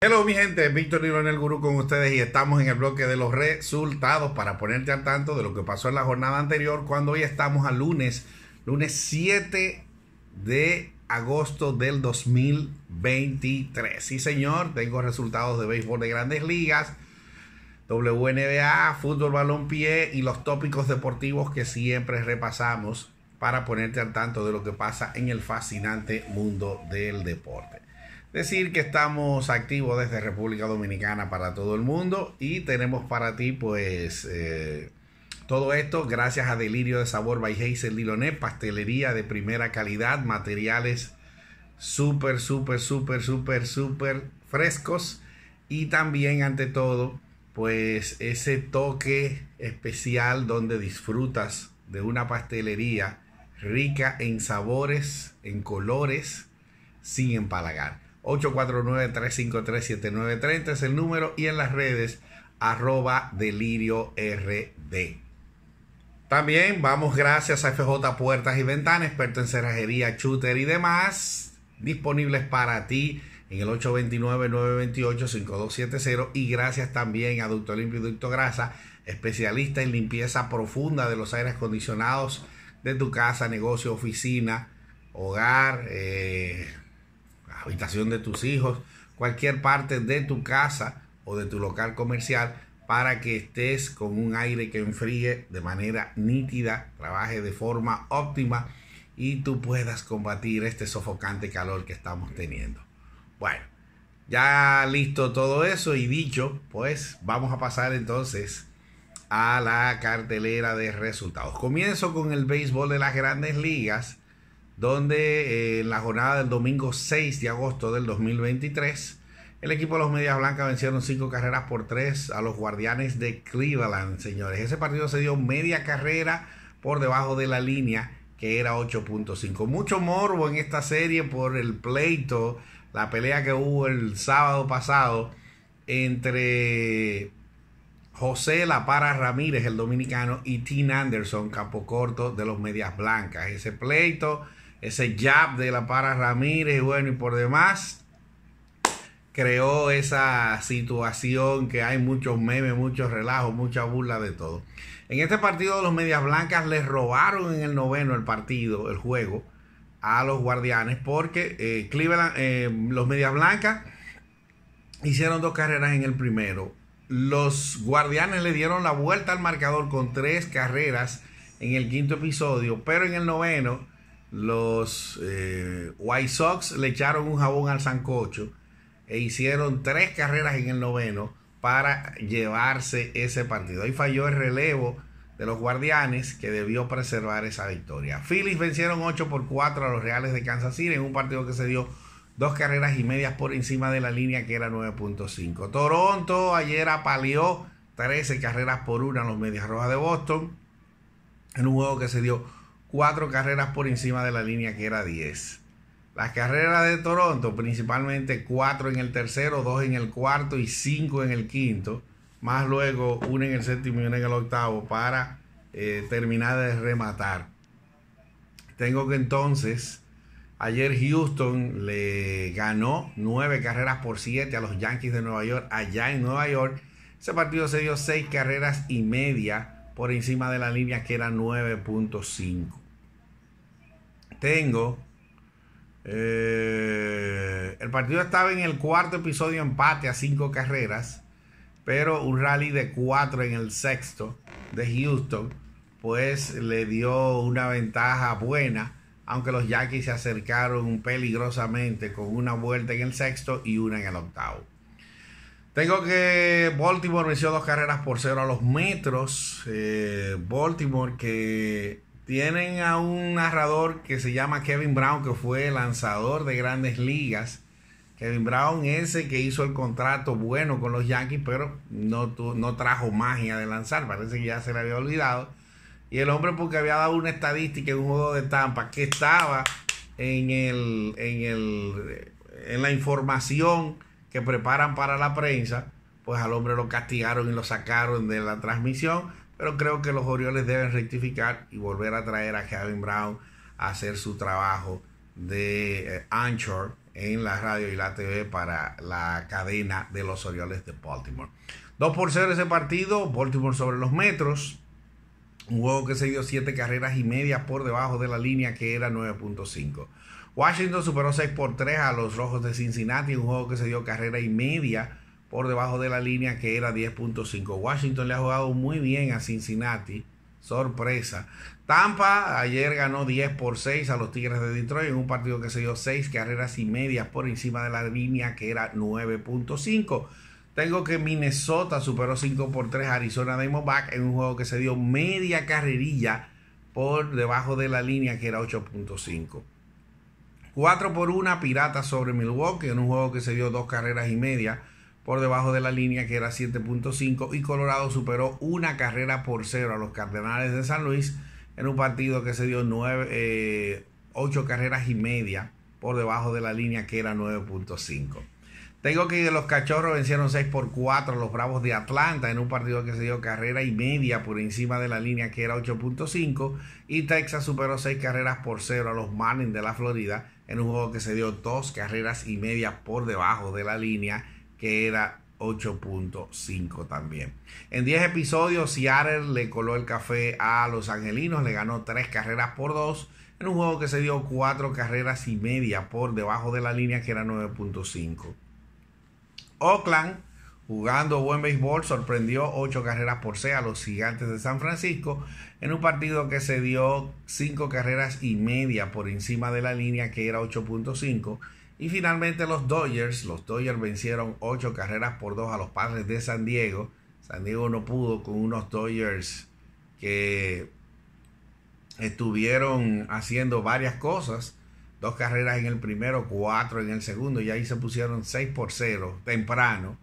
Hello mi gente, Víctor en el Gurú con ustedes y estamos en el bloque de los resultados para ponerte al tanto de lo que pasó en la jornada anterior cuando hoy estamos a lunes, lunes 7 de agosto del 2023. Sí señor, tengo resultados de béisbol de grandes ligas, WNBA, fútbol balón y los tópicos deportivos que siempre repasamos para ponerte al tanto de lo que pasa en el fascinante mundo del deporte. Decir que estamos activos desde República Dominicana para todo el mundo y tenemos para ti pues eh, todo esto gracias a Delirio de Sabor by Hazel Diloné, pastelería de primera calidad, materiales súper, súper, súper, súper, súper frescos y también ante todo pues ese toque especial donde disfrutas de una pastelería rica en sabores, en colores, sin empalagar. 849-353-7930 es el número y en las redes arroba delirio rd. También vamos gracias a FJ Puertas y Ventanas, experto en cerrajería, shooter y demás, disponibles para ti en el 829-928-5270 y gracias también a doctor Limpio y Ducto Grasa, especialista en limpieza profunda de los aires acondicionados de tu casa, negocio, oficina, hogar, eh, habitación de tus hijos, cualquier parte de tu casa o de tu local comercial para que estés con un aire que enfríe de manera nítida, trabaje de forma óptima y tú puedas combatir este sofocante calor que estamos teniendo. Bueno, ya listo todo eso y dicho, pues vamos a pasar entonces a la cartelera de resultados. Comienzo con el béisbol de las grandes ligas donde eh, en la jornada del domingo 6 de agosto del 2023, el equipo de los Medias Blancas vencieron cinco carreras por tres a los Guardianes de Cleveland, señores. Ese partido se dio media carrera por debajo de la línea, que era 8.5. Mucho morbo en esta serie por el pleito, la pelea que hubo el sábado pasado entre José La Para Ramírez, el dominicano, y Tim Anderson, Capocorto de los Medias Blancas. Ese pleito ese jab de la para Ramírez, bueno, y por demás, creó esa situación que hay muchos memes, muchos relajos, mucha burla de todo. En este partido los Medias Blancas les robaron en el noveno el partido, el juego, a los Guardianes, porque eh, Cleveland, eh, los Medias Blancas hicieron dos carreras en el primero. Los Guardianes le dieron la vuelta al marcador con tres carreras en el quinto episodio, pero en el noveno los eh, White Sox le echaron un jabón al Sancocho e hicieron tres carreras en el noveno para llevarse ese partido. Ahí falló el relevo de los Guardianes que debió preservar esa victoria. Phillies vencieron 8 por 4 a los Reales de Kansas City en un partido que se dio dos carreras y medias por encima de la línea que era 9.5. Toronto ayer apaleó 13 carreras por una a los Medias Rojas de Boston en un juego que se dio cuatro carreras por encima de la línea que era 10. Las carreras de Toronto, principalmente cuatro en el tercero, dos en el cuarto y cinco en el quinto, más luego una en el séptimo y una en el octavo para eh, terminar de rematar. Tengo que entonces, ayer Houston le ganó nueve carreras por siete a los Yankees de Nueva York, allá en Nueva York. Ese partido se dio seis carreras y media por encima de la línea que era 9.5 tengo. Eh, el partido estaba en el cuarto episodio empate a cinco carreras, pero un rally de cuatro en el sexto de Houston, pues le dio una ventaja buena, aunque los Yankees se acercaron peligrosamente con una vuelta en el sexto y una en el octavo. Tengo que Baltimore venció dos carreras por cero a los metros. Eh, Baltimore que tienen a un narrador que se llama Kevin Brown, que fue lanzador de grandes ligas. Kevin Brown ese que hizo el contrato bueno con los Yankees, pero no, no trajo magia de lanzar, parece que ya se le había olvidado. Y el hombre porque había dado una estadística en un juego de Tampa que estaba en, el, en, el, en la información que preparan para la prensa, pues al hombre lo castigaron y lo sacaron de la transmisión pero creo que los Orioles deben rectificar y volver a traer a Kevin Brown a hacer su trabajo de eh, anchor en la radio y la TV para la cadena de los Orioles de Baltimore. 2 por 0 ese partido, Baltimore sobre los metros. Un juego que se dio 7 carreras y media por debajo de la línea que era 9.5. Washington superó 6 por 3 a los Rojos de Cincinnati, un juego que se dio carrera y media por debajo de la línea que era 10.5. Washington le ha jugado muy bien a Cincinnati. Sorpresa. Tampa ayer ganó 10 por 6 a los Tigres de Detroit en un partido que se dio 6 carreras y medias por encima de la línea que era 9.5. Tengo que Minnesota superó 5 por 3 a Arizona Diamondback en un juego que se dio media carrerilla por debajo de la línea que era 8.5. 4 por 1 Pirata sobre Milwaukee en un juego que se dio 2 carreras y media por debajo de la línea que era 7.5 y Colorado superó una carrera por cero a los Cardenales de San Luis en un partido que se dio 8 eh, carreras y media por debajo de la línea que era 9.5. Tengo que los cachorros vencieron 6 por 4 a los Bravos de Atlanta en un partido que se dio carrera y media por encima de la línea que era 8.5 y Texas superó 6 carreras por cero a los Marlins de la Florida en un juego que se dio 2 carreras y media por debajo de la línea que era 8.5 también. En 10 episodios, Seattle le coló el café a los Angelinos, le ganó 3 carreras por 2 en un juego que se dio 4 carreras y media por debajo de la línea que era 9.5. Oakland, jugando buen béisbol, sorprendió 8 carreras por 6 a los Gigantes de San Francisco en un partido que se dio 5 carreras y media por encima de la línea que era 8.5 y finalmente los Dodgers, los Dodgers vencieron ocho carreras por dos a los padres de San Diego. San Diego no pudo con unos Dodgers que estuvieron haciendo varias cosas. Dos carreras en el primero, cuatro en el segundo, y ahí se pusieron seis por cero temprano.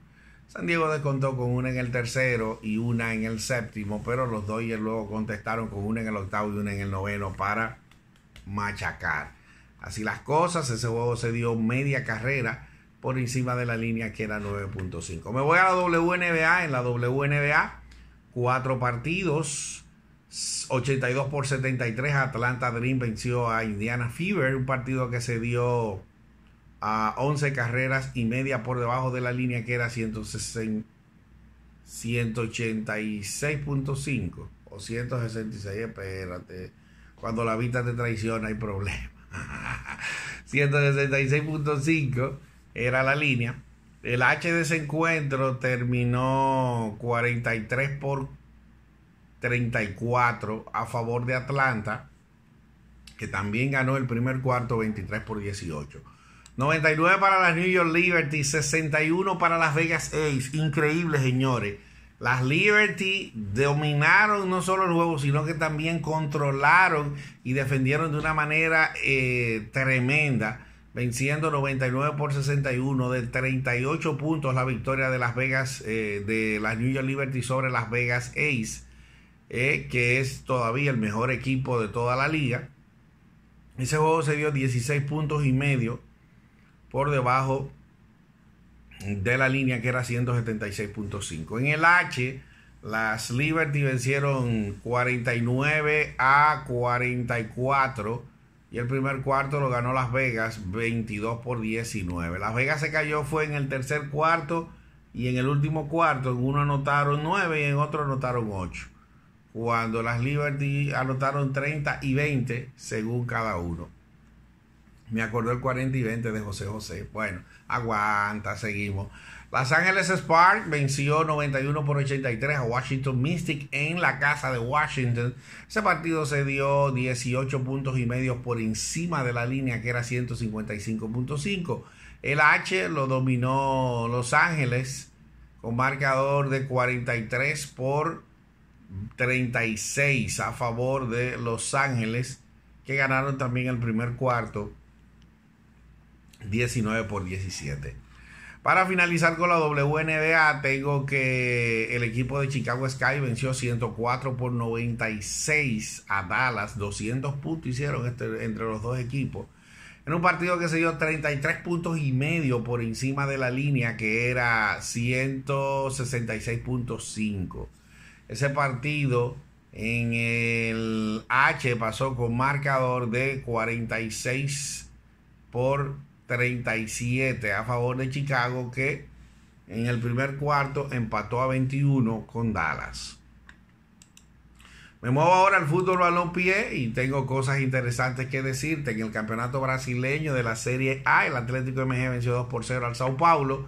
San Diego descontó con una en el tercero y una en el séptimo, pero los Dodgers luego contestaron con una en el octavo y una en el noveno para machacar. Así las cosas, ese juego se dio media carrera por encima de la línea que era 9.5. Me voy a la WNBA. En la WNBA, cuatro partidos. 82 por 73. Atlanta Dream venció a Indiana Fever. Un partido que se dio a 11 carreras y media por debajo de la línea que era 186.5 o 166. Espérate. Cuando la vista te traiciona hay problema. 166.5 era la línea. El H de ese encuentro terminó 43 por 34 a favor de Atlanta, que también ganó el primer cuarto 23 por 18. 99 para las New York Liberty, 61 para las Vegas Aces. Increíble, señores. Las Liberty dominaron no solo el juego, sino que también controlaron y defendieron de una manera eh, tremenda, venciendo 99 por 61 de 38 puntos la victoria de Las Vegas, eh, de las New York Liberty sobre Las Vegas Ace, eh, que es todavía el mejor equipo de toda la liga. Ese juego se dio 16 puntos y medio por debajo de la línea que era 176.5. En el H, las Liberty vencieron 49 a 44 y el primer cuarto lo ganó Las Vegas 22 por 19. Las Vegas se cayó fue en el tercer cuarto y en el último cuarto en uno anotaron 9 y en otro anotaron 8. Cuando las Liberty anotaron 30 y 20 según cada uno. Me acordó el 40 y 20 de José José. Bueno, aguanta, seguimos. Los Ángeles Spark venció 91 por 83 a Washington Mystic en la casa de Washington. Ese partido se dio 18 puntos y medio por encima de la línea que era 155.5. El H lo dominó Los Ángeles con marcador de 43 por 36 a favor de Los Ángeles que ganaron también el primer cuarto 19 por 17. Para finalizar con la WNBA, tengo que el equipo de Chicago Sky venció 104 por 96 a Dallas. 200 puntos hicieron este, entre los dos equipos. En un partido que se dio 33 puntos y medio por encima de la línea que era 166.5. Ese partido en el H pasó con marcador de 46 por 37 a favor de Chicago que en el primer cuarto empató a 21 con Dallas. Me muevo ahora al fútbol balón pie y tengo cosas interesantes que decirte. En el campeonato brasileño de la Serie A, el Atlético MG venció 2 por 0 al Sao Paulo.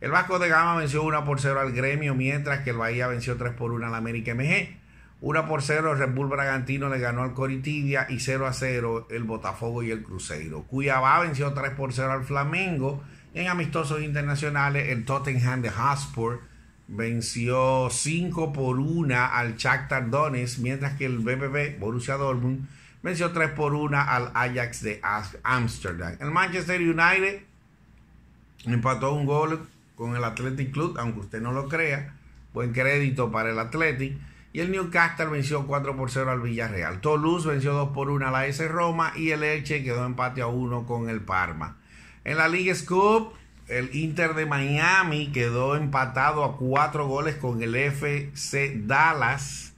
El Vasco de Gama venció 1 por 0 al Gremio, mientras que el Bahía venció 3 por 1 al América MG. 1 por 0 el Red Bull Bragantino le ganó al Coritibia y 0 a 0 el Botafogo y el Cruzeiro. Cuyabá venció 3 por 0 al Flamengo. En amistosos internacionales el Tottenham de Hotspur venció 5 por 1 al Shakhtar Donetsk, mientras que el BBB Borussia Dortmund venció 3 por 1 al Ajax de Amsterdam. El Manchester United empató un gol con el Athletic Club, aunque usted no lo crea. Buen crédito para el Athletic. Y el Newcastle venció 4 por 0 al Villarreal. Toulouse venció 2 por 1 a la S Roma. Y el Elche quedó empate a 1 con el Parma. En la League Scoop, el Inter de Miami quedó empatado a 4 goles con el FC Dallas.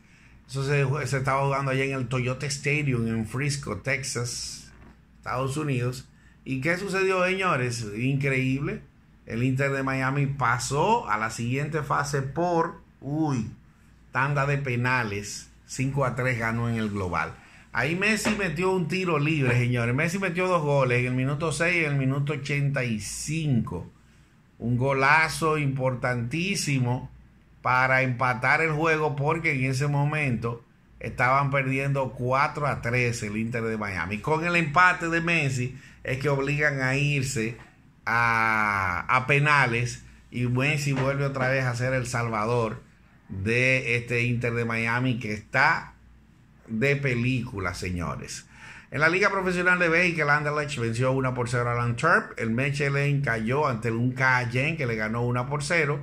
Eso se, se estaba jugando allá en el Toyota Stadium en Frisco, Texas, Estados Unidos. ¿Y qué sucedió, señores? Increíble. El Inter de Miami pasó a la siguiente fase por... Uy, anda de penales, 5 a 3 ganó en el global. Ahí Messi metió un tiro libre, señores. Messi metió dos goles en el minuto 6 y en el minuto 85. Un golazo importantísimo para empatar el juego porque en ese momento estaban perdiendo 4 a 3 el Inter de Miami. Con el empate de Messi es que obligan a irse a, a penales y Messi vuelve otra vez a ser el salvador de este Inter de Miami que está de película, señores. En la Liga Profesional de Béisbol, el Anderlecht venció 1 por 0 al Antwerp. El Mechelen cayó ante un Cayenne que le ganó 1 por 0.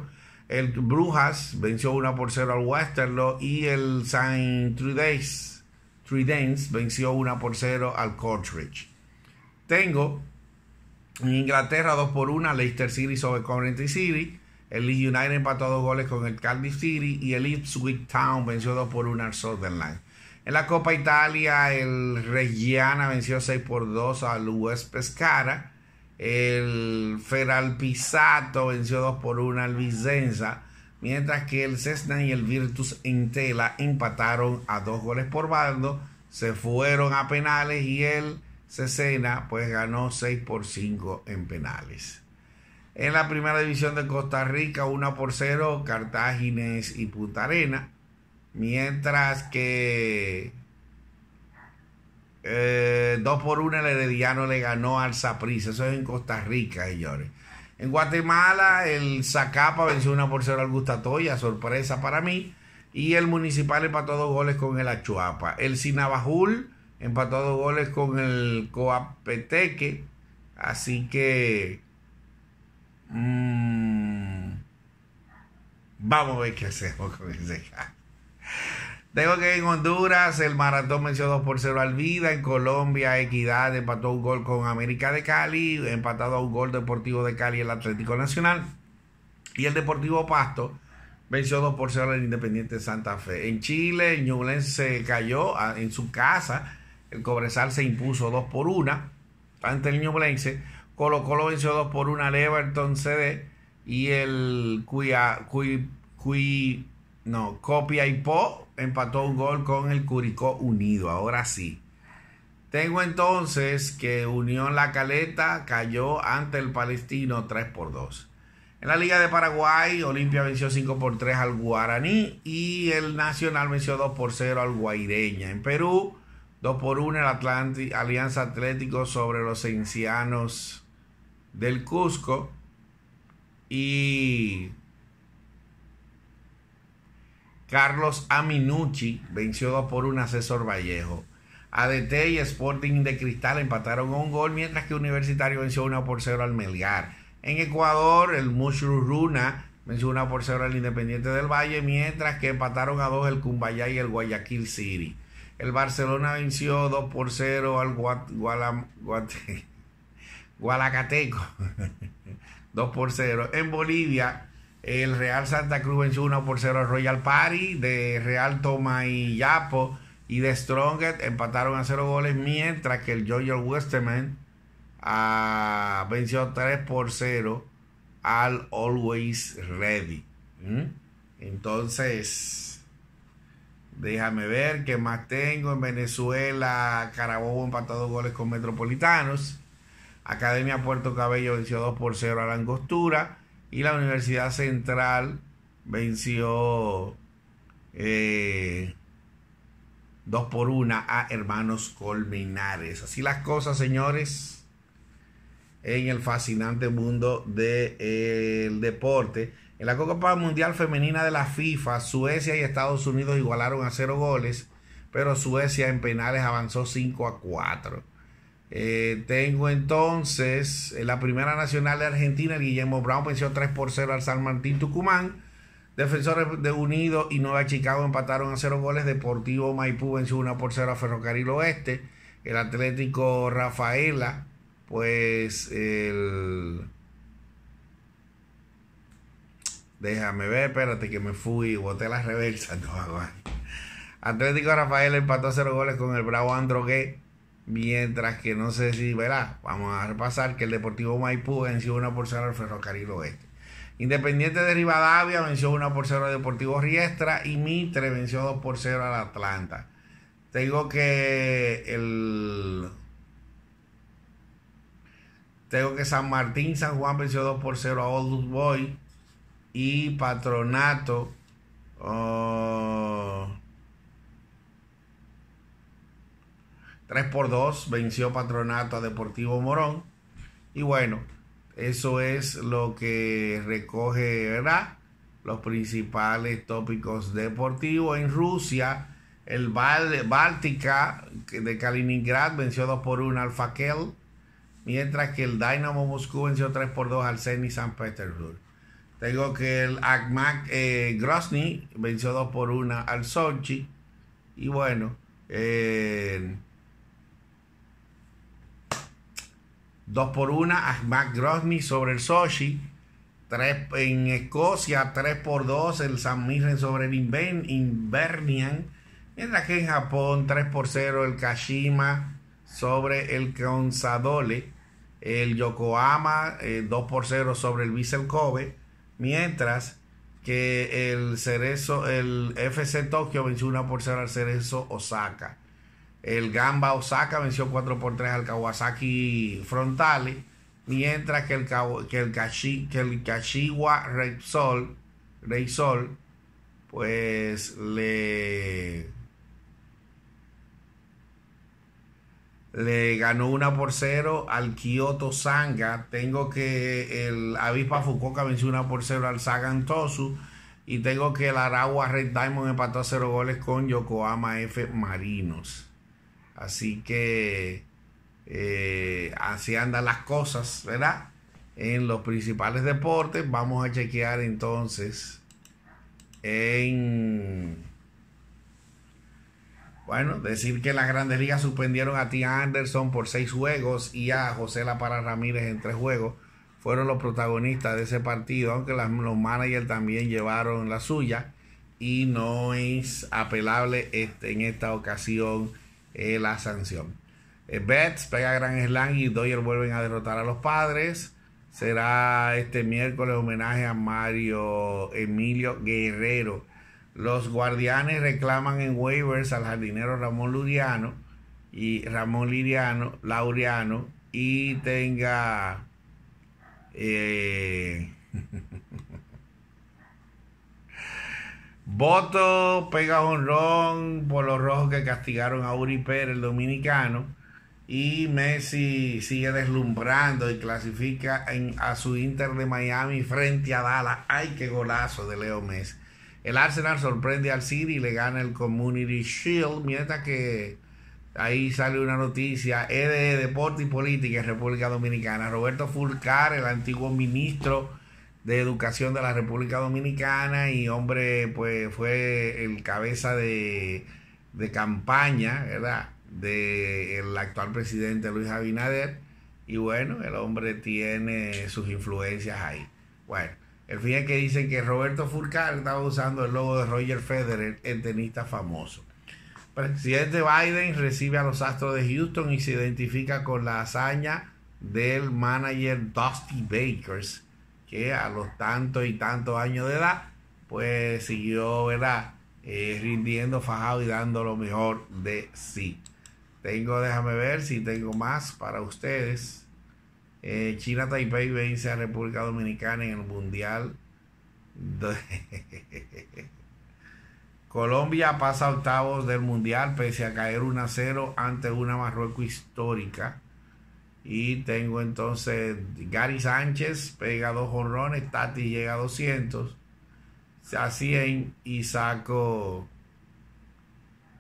El Brujas venció 1 por 0 al Westerlo. Y el Saint Trudens venció 1 por 0 al Cottridge. Tengo en Inglaterra 2 por 1 Leicester City sobre Coventry City. El Leeds United empató dos goles con el Cardiff City y el Ipswich Town venció dos por 1 al Sunderland. En la Copa Italia, el Reggiana venció 6 por 2 al US Pescara. El Feral Pisato venció 2 por 1 al Vicenza. Mientras que el Cessna y el Virtus Intela empataron a dos goles por bando Se fueron a penales y el Cesena pues ganó 6 por 5 en penales. En la primera división de Costa Rica, 1 por 0, Cartagines y Punta Mientras que 2 eh, por 1 el Herediano le ganó al Saprissa. Eso es en Costa Rica, señores. En Guatemala, el Zacapa venció 1 por 0 al Gustatoya, sorpresa para mí. Y el Municipal empató dos goles con el Achuapa. El Sinabajul empató dos goles con el Coapeteque. Así que Mm. vamos a ver qué hacemos con ese Tengo que en Honduras el Maratón venció 2 por 0 al Vida. En Colombia, Equidad empató un gol con América de Cali. Empatado a un gol Deportivo de Cali el Atlético Nacional. Y el Deportivo Pasto venció 2 por 0 al Independiente Santa Fe. En Chile, el se cayó ah, en su casa. El Cobresal se impuso 2 por 1 ante el Ñublense. Colo Colo venció 2 por 1 al Everton CD y el Cuya, no, Copia y Po empató un gol con el Curicó Unido. Ahora sí. Tengo entonces que Unión La Caleta cayó ante el Palestino 3 por 2. En la Liga de Paraguay, Olimpia venció 5 por 3 al Guaraní y el Nacional venció 2 por 0 al Guaireña. En Perú, 2 por 1 el Atlántico, Alianza Atlético sobre los Encianos del Cusco y Carlos Aminucci venció 2 por 1 asesor Vallejo. ADT y Sporting de Cristal empataron un gol, mientras que Universitario venció 1 por 0 al Melgar. En Ecuador, el Runa venció 1 por 0 al Independiente del Valle, mientras que empataron a 2 el Cumbayá y el Guayaquil City. El Barcelona venció 2 por 0 al Guat Gualacateco, 2 por 0. En Bolivia, el Real Santa Cruz venció 1 por 0 al Royal Party, de Real Tomayapo y de Strongest empataron a 0 goles, mientras que el Georgia Westerman ah, venció 3 por 0 al Always Ready. ¿Mm? Entonces, déjame ver qué más tengo. En Venezuela, Carabobo empató 2 goles con Metropolitanos. Academia Puerto Cabello venció 2 por 0 a la Angostura y la Universidad Central venció 2 eh, por 1 a Hermanos Colmenares. Así las cosas, señores, en el fascinante mundo del eh, deporte. En la Copa Mundial Femenina de la FIFA, Suecia y Estados Unidos igualaron a 0 goles, pero Suecia en penales avanzó 5 a 4. Eh, tengo entonces eh, la primera nacional de Argentina, Guillermo Brown venció 3 por 0 al San Martín Tucumán. Defensores de Unido y Nueva Chicago empataron a 0 goles. Deportivo Maipú venció 1 por 0 a Ferrocarril Oeste. El Atlético Rafaela, pues el... Déjame ver, espérate que me fui, boté la reversa. No, Atlético Rafaela empató a 0 goles con el Bravo Androgué. Mientras que no sé si, verá, vamos a repasar que el Deportivo Maipú venció 1 por 0 al Ferrocarril Oeste. Independiente de Rivadavia venció 1 por 0 al Deportivo Riestra y Mitre venció 2 por 0 al Atlanta. Tengo que el. Tengo que San Martín, San Juan venció 2 por 0 a Old Boy y Patronato. Oh, 3 por 2 venció Patronato a Deportivo Morón. Y bueno, eso es lo que ¿verdad? los principales tópicos deportivos. En Rusia, el Báltica de Kaliningrad venció 2 por 1 al Fakel, mientras que el Dynamo Moscú venció 3 por 2 al Zenit San Petersburgo. Tengo que el Akmak Grosny eh, Grozny venció 2 por 1 al Sochi. Y bueno, eh, 2 por 1 Ahmad Grosny sobre el Soshi. en Escocia, 3 por 2 el San Mirren sobre el Invernian. Mientras que en Japón, 3 por 0 el Kashima sobre el Consadole. El Yokohama, 2 eh, por 0 sobre el Vissel Kobe. Mientras que el Cerezo, el FC Tokio, 1 por 0 al Cerezo Osaka. El Gamba Osaka venció 4 por 3 al Kawasaki Frontale, mientras que el, Kashiwa Reysol, Reysol pues le, le ganó 1 por 0 al Kyoto Sanga. Tengo que el Avispa Fukuoka venció 1 por 0 al Sagan Tosu. Y tengo que el Aragua Red Diamond empató a 0 goles con Yokohama F Marinos. Así que eh, así andan las cosas, ¿verdad? En los principales deportes. Vamos a chequear entonces en... Bueno, decir que las grandes ligas suspendieron a Tia Anderson por seis juegos y a José La Ramírez en tres juegos. Fueron los protagonistas de ese partido, aunque los managers también llevaron la suya. Y no es apelable este, en esta ocasión la sanción. Eh, Betts pega gran slam y Doyer vuelven a derrotar a los padres. Será este miércoles homenaje a Mario Emilio Guerrero. Los guardianes reclaman en waivers al jardinero Ramón Luriano y Ramón Liriano, Laureano y tenga eh, voto pega ron por los rojos que castigaron a Uri Pérez, el dominicano. Y Messi sigue deslumbrando y clasifica en, a su Inter de Miami frente a Dallas. ¡Ay, qué golazo de Leo Messi! El Arsenal sorprende al City y le gana el Community Shield. Mientras que ahí sale una noticia: EDE, Deporte y Política en República Dominicana. Roberto Fulcar, el antiguo ministro de Educación de la República Dominicana y hombre, pues fue el cabeza de, campaña, ¿verdad? De el actual presidente Luis Abinader. Y bueno, el hombre tiene sus influencias ahí. Bueno, el fin es que dicen que Roberto Furcar estaba usando el logo de Roger Federer, el tenista famoso. Presidente Biden recibe a los Astros de Houston y se identifica con la hazaña del manager Dusty Bakers que a los tantos y tantos años de edad, pues siguió, ¿verdad? Eh, rindiendo fajado y dando lo mejor de sí. Tengo, déjame ver si tengo más para ustedes. Eh, China Taipei vence a República Dominicana en el Mundial. Colombia pasa a octavos del Mundial pese a caer 1-0 ante una Marruecos histórica. Y tengo entonces Gary Sánchez, pega dos honrones, Tati llega a 200, se y saco.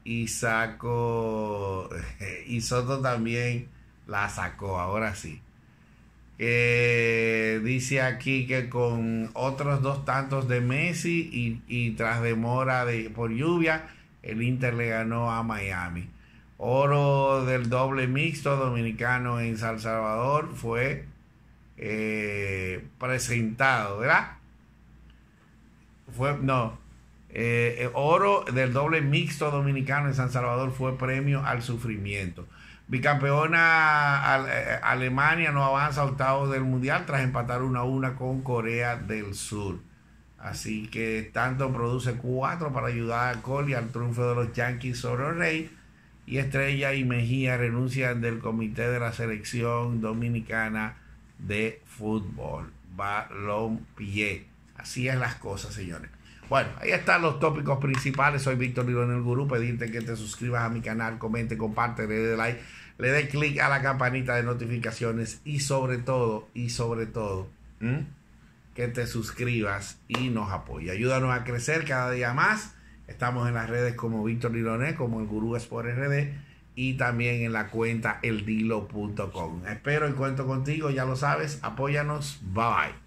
Y saco. Y Soto también la sacó, ahora sí. Eh, dice aquí que con otros dos tantos de Messi y, y tras demora de, por lluvia, el Inter le ganó a Miami oro del doble mixto dominicano en San Salvador fue eh, presentado, ¿verdad? Fue, no, eh, eh, oro del doble mixto dominicano en San Salvador fue premio al sufrimiento. Bicampeona Alemania no avanza a octavos del Mundial tras empatar 1 a 1 con Corea del Sur. Así que tanto produce 4 para ayudar a Cole y al triunfo de los Yankees sobre el Rey y Estrella y Mejía renuncian del comité de la selección dominicana de fútbol. Balompié. Así es las cosas, señores. Bueno, ahí están los tópicos principales. Soy Víctor Lilo en el Gurú. Pedirte que te suscribas a mi canal, comente, comparte, le dé like, le dé click a la campanita de notificaciones y sobre todo, y sobre todo, que te suscribas y nos apoye. Ayúdanos a crecer cada día más Estamos en las redes como Víctor Liloné, como el Gurú Sport RD y también en la cuenta eldilo.com. Espero y cuento contigo, ya lo sabes, apóyanos, bye.